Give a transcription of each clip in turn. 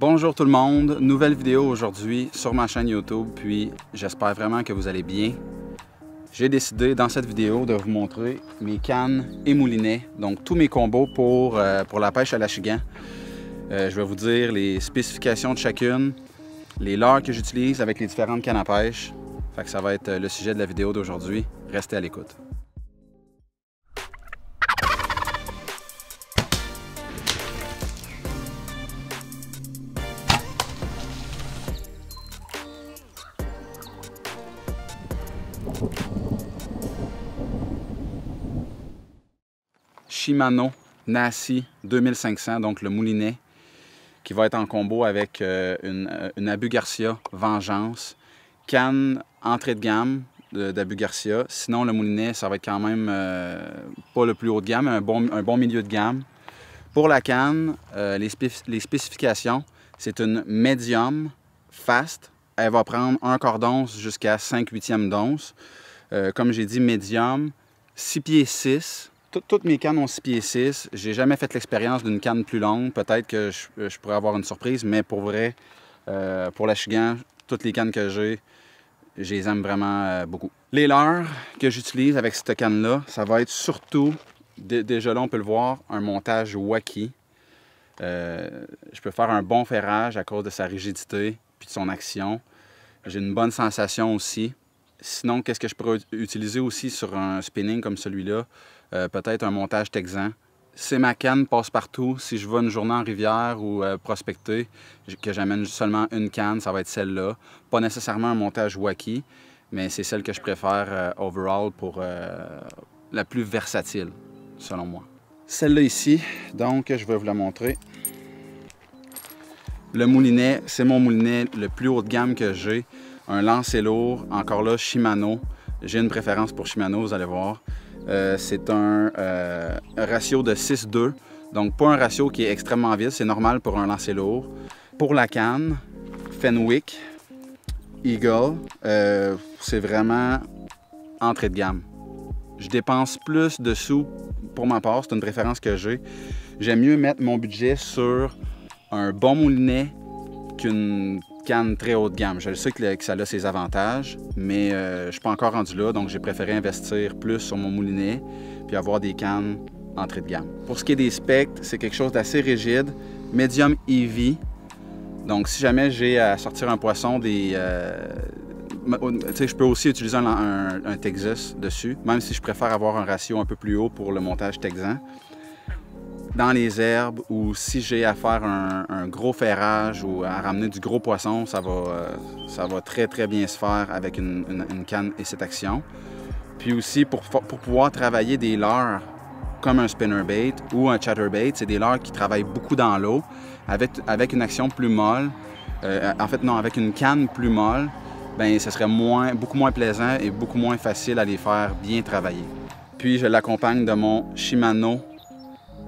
Bonjour tout le monde, nouvelle vidéo aujourd'hui sur ma chaîne YouTube, puis j'espère vraiment que vous allez bien. J'ai décidé dans cette vidéo de vous montrer mes cannes et moulinets, donc tous mes combos pour, euh, pour la pêche à la Euh, je vais vous dire les spécifications de chacune, les leurres que j'utilise avec les différentes cannes à pêche. Fait que ça va être le sujet de la vidéo d'aujourd'hui. Restez à l'écoute. Shimano Nasi 2500, donc le moulinet, qui va être en combo avec euh, euh, une, Abu Garcia Vengeance, canne entrée de gamme d'Abu Garcia. Sinon, le moulinet, ça va être quand même euh, pas le plus haut de gamme, mais un bon, un bon milieu de gamme. Pour la canne, les, les, spécifications, c'est une medium fast elle va prendre un quart d'once jusqu'à 5 huitièmes d'once. Euh, comme j'ai dit, médium, 6 pieds 6. toutes mes cannes ont 6 pieds 6. J'ai jamais fait l'expérience d'une canne plus longue. Peut-être que je, euh, pourrais avoir une surprise, mais pour vrai, euh, pour la chigan, toutes les cannes que j'ai, je les aime vraiment beaucoup. Les leurres que j'utilise avec cette canne-là, ça va être surtout, déjà là on peut le voir, un montage wacky. je peux faire un bon ferrage à cause de sa rigidité puis de son action. J'ai une bonne sensation aussi. Sinon, qu'est-ce que je pourrais utiliser aussi sur un spinning comme celui-là? Euh, peut-être un montage texan. C'est ma canne passe partout. Si je vais une journée en rivière ou euh, prospecter, que j'amène seulement une canne, ça va être celle-là. Pas nécessairement un montage wacky, mais c'est celle que je préfère euh, overall pour la plus versatile, selon moi. Celle-là ici, donc je vais vous la montrer. Le moulinet, c'est mon moulinet le plus haut de gamme que j'ai. Un lancer lourd, encore là, Shimano. J'ai une préférence pour Shimano, vous allez voir. Euh, c'est euh, un, ratio de 6-2, donc pas un ratio qui est extrêmement vite. c'est normal pour un lancer lourd. Pour la canne, Fenwick, Eagle, euh, c'est vraiment entrée de gamme. Je dépense plus de sous pour ma part, c'est une préférence que j'ai. J'aime mieux mettre mon budget sur un bon moulinet qu'une canne très haut de gamme. Je sais que, que ça a ses avantages, mais euh, je ne suis pas encore rendu là, donc j'ai préféré investir plus sur mon moulinet puis avoir des cannes entrée de gamme. Pour ce qui est des spectres, c'est quelque chose d'assez rigide, medium heavy. Donc si jamais j'ai à sortir un poisson, des, euh, je peux aussi utiliser un Texas dessus, même si je préfère avoir un ratio un peu plus haut pour le montage texan dans les herbes ou si j'ai à faire un, gros ferrage ou à ramener du gros poisson, ça va, euh, ça va très très bien se faire avec une, canne et cette action. Puis aussi pour, pour pouvoir travailler des leurres comme un spinnerbait ou un chatterbait, c'est des leurres qui travaillent beaucoup dans l'eau avec, avec une action plus molle. Euh, en fait, non, avec une canne plus molle, ben ce serait moins, beaucoup moins plaisant et beaucoup moins facile à les faire bien travailler. Puis je l'accompagne de mon Shimano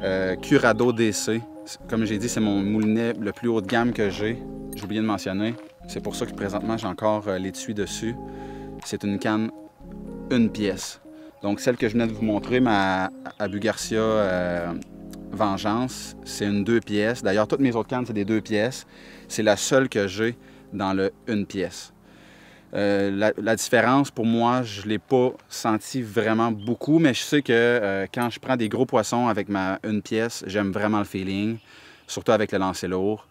euh, Curado DC. Comme j'ai dit, c'est mon moulinet le plus haut de gamme que j'ai. J'ai oublié de mentionner. C'est pour ça que présentement, j'ai encore euh, l'étui dessus. C'est une canne une pièce. Donc, celle que je venais de vous montrer, ma Abu Garcia euh, Vengeance, c'est une deux pièces. D'ailleurs, toutes mes autres cannes, c'est des deux pièces. C'est la seule que j'ai dans le une pièce. Euh, la, différence, pour moi, je ne l'ai pas senti vraiment beaucoup, mais je sais que euh, quand je prends des gros poissons avec ma une pièce, j'aime vraiment le feeling, surtout avec le lancer lourd.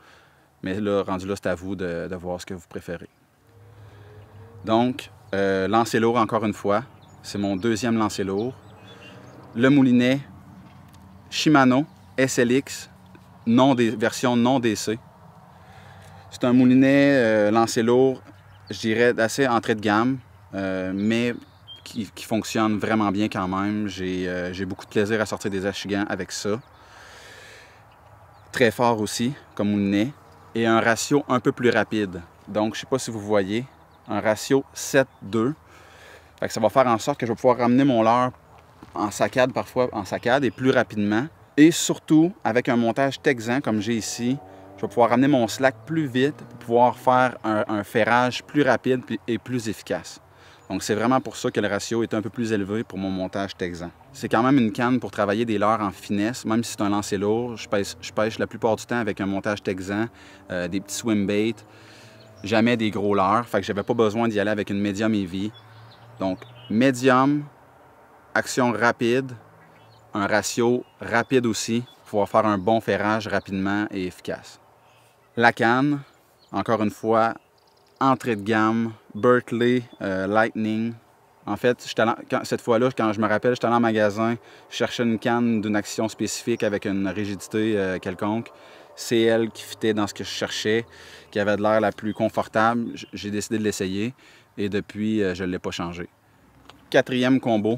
Mais là, rendu là, c'est à vous de, voir ce que vous préférez. Donc, euh, lancer lourd encore une fois. C'est mon deuxième lancer lourd. Le moulinet, Shimano, SLX, non des, version non DC. C'est un moulinet euh, lancé lourd je dirais, assez entrée de gamme, euh, mais qui, fonctionne vraiment bien quand même. J'ai euh, beaucoup de plaisir à sortir des achigans avec ça. Très fort aussi, comme on est, et un ratio un peu plus rapide. Donc, je ne sais pas si vous voyez, un ratio 7-2. Ça va faire en sorte que je vais pouvoir ramener mon leurre en saccade parfois, en saccade, et plus rapidement. Et surtout, avec un montage texan comme j'ai ici, je vais pouvoir ramener mon slack plus vite pour pouvoir faire un, ferrage plus rapide et plus efficace. Donc c'est vraiment pour ça que le ratio est un peu plus élevé pour mon montage texan. C'est quand même une canne pour travailler des leurres en finesse, même si c'est un lancer lourd. Je pêche, la plupart du temps avec un montage texan, euh, des petits swim baits, jamais des gros leurres. Fait que n'avais pas besoin d'y aller avec une medium heavy. Donc medium, action rapide, un ratio rapide aussi, pour pouvoir faire un bon ferrage rapidement et efficace. La canne, encore une fois, entrée de gamme, Berkeley euh, Lightning. En fait, cette fois-là, quand je me rappelle, j'étais allé en magasin, je cherchais une canne d'une action spécifique avec une rigidité euh, quelconque. C'est elle qui fitait dans ce que je cherchais, qui avait de l'air la plus confortable. J'ai décidé de l'essayer et depuis, euh, je ne l'ai pas changé. Quatrième combo,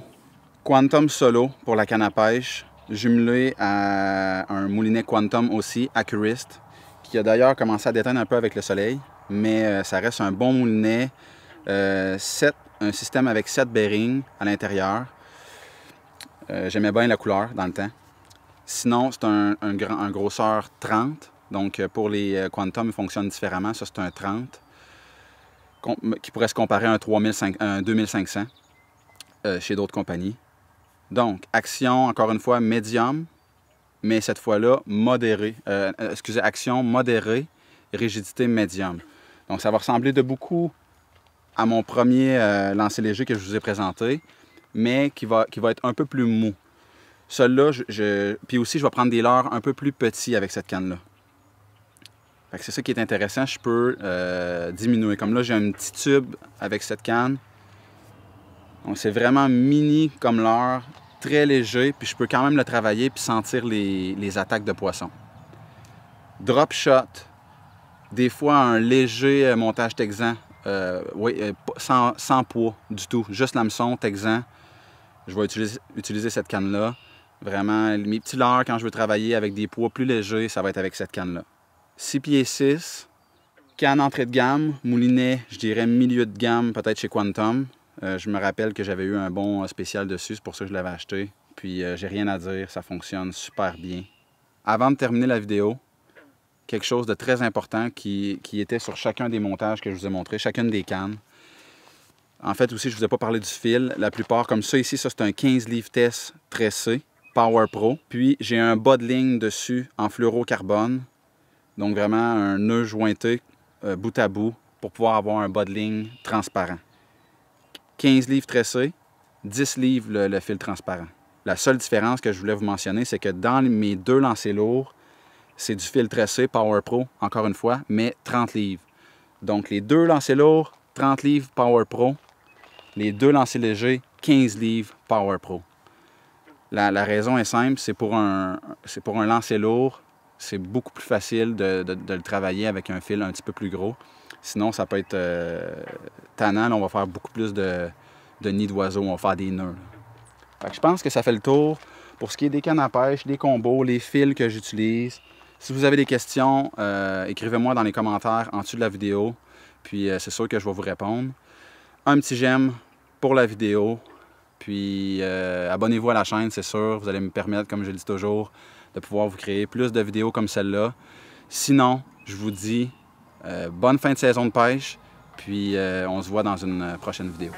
Quantum Solo pour la canne à pêche, jumelé à un moulinet Quantum aussi, Accurist qui a d'ailleurs commencé à déteindre un peu avec le soleil, mais euh, ça reste un bon moulinet. Euh, un système avec 7 bearings à l'intérieur. Euh, j'aimais bien la couleur dans le temps. Sinon, c'est un, grosseur 30. Donc, pour les Quantum, il fonctionne différemment. Ça, c'est un 30 qui pourrait se comparer à un, 2500 chez d'autres compagnies. Donc, action, encore une fois, médium, mais cette fois-là modéré. Euh, euh, excusez, action modérée, rigidité médium. Donc ça va ressembler de beaucoup à mon premier lancé euh, lancer léger que je vous ai présenté, mais qui va, qui va être un peu plus mou. Celui-là, je, puis aussi je vais prendre des leurres un peu plus petits avec cette canne-là. C'est ça qui est intéressant, je peux diminuer. Comme là, j'ai un petit tube avec cette canne. Donc c'est vraiment mini comme leurre, très léger, puis je peux quand même le travailler puis sentir les, attaques de poissons. Drop shot, des fois un léger euh, montage texan, euh, oui, euh, sans, sans, poids du tout, juste l'hameçon texan. Je vais utiliser, utiliser cette canne-là. Vraiment, mes petits leurres, quand je veux travailler avec des poids plus légers, ça va être avec cette canne-là. 6 pieds 6, canne entrée de gamme, moulinet, je dirais milieu de gamme, peut-être chez Quantum. Euh, je me rappelle que j'avais eu un bon spécial dessus, c'est pour ça que je l'avais acheté. Puis euh, j'ai rien à dire, ça fonctionne super bien. Avant de terminer la vidéo, quelque chose de très important qui, était sur chacun des montages que je vous ai montré, chacune des cannes. En fait, aussi, je ne vous ai pas parlé du fil. La plupart, comme ça ici, ça c'est un 15 livres test tressé, Power Pro. Puis j'ai un bas de ligne dessus en fluorocarbone. Donc vraiment un nœud jointé euh, bout à bout pour pouvoir avoir un bas de ligne transparent. 15 livres tressé, 10 livres le, fil transparent. La seule différence que je voulais vous mentionner, c'est que dans mes deux lancers lourds, c'est du fil tressé Power Pro, encore une fois, mais 30 livres. Donc les deux lancers lourds, 30 livres Power Pro. Les deux lancers légers, 15 livres Power Pro. La, raison est simple, c'est pour, un, pour un lancer lourd, c'est beaucoup plus facile de, le travailler avec un fil un petit peu plus gros. Sinon, ça peut être euh, tannant. on va faire beaucoup plus de, nids d'oiseaux. On va faire des nœuds. je pense que ça fait le tour pour ce qui est des cannes à pêche, des combos, les fils que j'utilise. Si vous avez des questions, euh, écrivez-moi dans les commentaires en dessous de la vidéo. Puis euh, c'est sûr que je vais vous répondre. Un petit j'aime pour la vidéo. Puis abonnez-vous à la chaîne, c'est sûr. Vous allez me permettre, comme je le dis toujours, de pouvoir vous créer plus de vidéos comme celle-là. Sinon, je vous dis euh, bonne fin de saison de pêche, puis euh, on se voit dans une euh, prochaine vidéo.